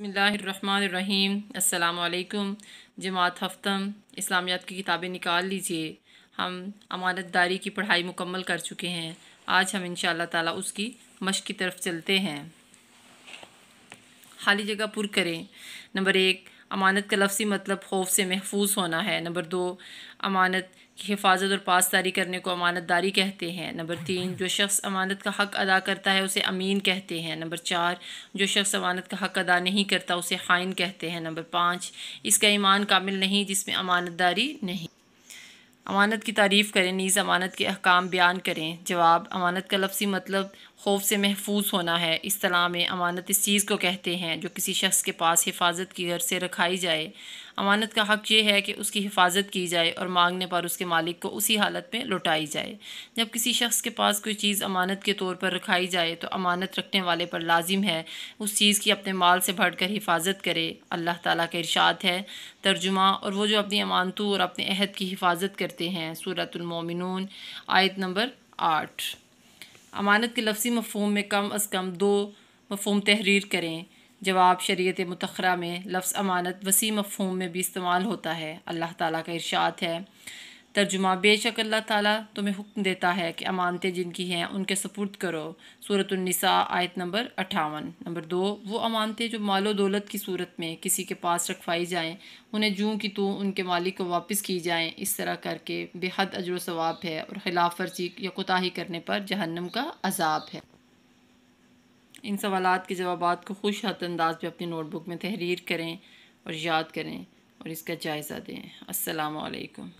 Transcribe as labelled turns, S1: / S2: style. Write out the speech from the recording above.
S1: बसमीम अल्लाम जमात हफ्तम इस्लामियात की किताबें
S2: निकाल लीजिए हम अमानतदारी की पढ़ाई मुकम्मल कर चुके हैं आज हम इन ताला उसकी मश की तरफ चलते हैं खाली जगह पुर करें नंबर एक अमानत का लफसी मतलब खौफ से महफूज होना है नंबर दो अमानत की हिफाजत और पासदारी करने को अमानत दारी कहते हैं नंबर तीन जो शख्स अमानत का हक़ अदा करता है उसे अमीन कहते हैं नंबर चार जो शख्स अमानत का हक़ अदा नहीं करता उसे खाइन कहते हैं नंबर पाँच इसका ईमान कामिल नहीं जिसमें अमानत दारी नहीं अमानत की तारीफ़ करें नीज़ अमानत के अहकाम बयान करें जवाब अमानत का लफसी मतलब खौफ से महफूज होना है इस तलाह में अमानत इस चीज़ को कहते हैं जो किसी शख्स के पास हिफाजत की घर से रखाई जाए अमानत का हक़ ये है कि उसकी हिफाजत की जाए और मांगने पर उसके मालिक को उसी हालत में लौटाई जाए जब किसी शख्स के पास कोई चीज़ अमानत के तौर पर रखाई जाए तो अमानत रखने वाले पर लाजिम है उस चीज़ की अपने माल से भर कर हिफाजत करे अल्लाह ताला का इरशाद है तर्जुमा और वो जो अपनी अमानतों और अपने अहद की हिफाजत करते हैं सूरतमोमिन आयत नंबर आठ अमानत के लफ्सी मफहम में कम अज़ कम दो मफहम तहरीर करें जवाब शरीत मतखरा में लफ्स अमानत वसी मफहम में भी इस्तेमाल होता है अल्लाह ताला का इरशाद है तर्जुमा बेशक अल्लाह ताला तुम्हें हुक्म देता है कि अमानतें जिनकी हैं उनके सपुर्द करो सूरतुलनिसा आयत नंबर अट्ठावन नंबर दो वो अमानतें जो मालो दौलत की सूरत में किसी के पास रखवाई जाएँ उन्हें जूँ की तू उनके मालिक को वापस की जाएँ इस तरह करके बेहद अजर वाब है और खिलाफ वर्जी या कोताही करने पर जहन्नम का अजाब है इन सवाल के जवाब को खुश हत अंदाज में अपनी नोटबुक
S1: में तहरीर करें और याद करें और इसका जायज़ा दें असलकम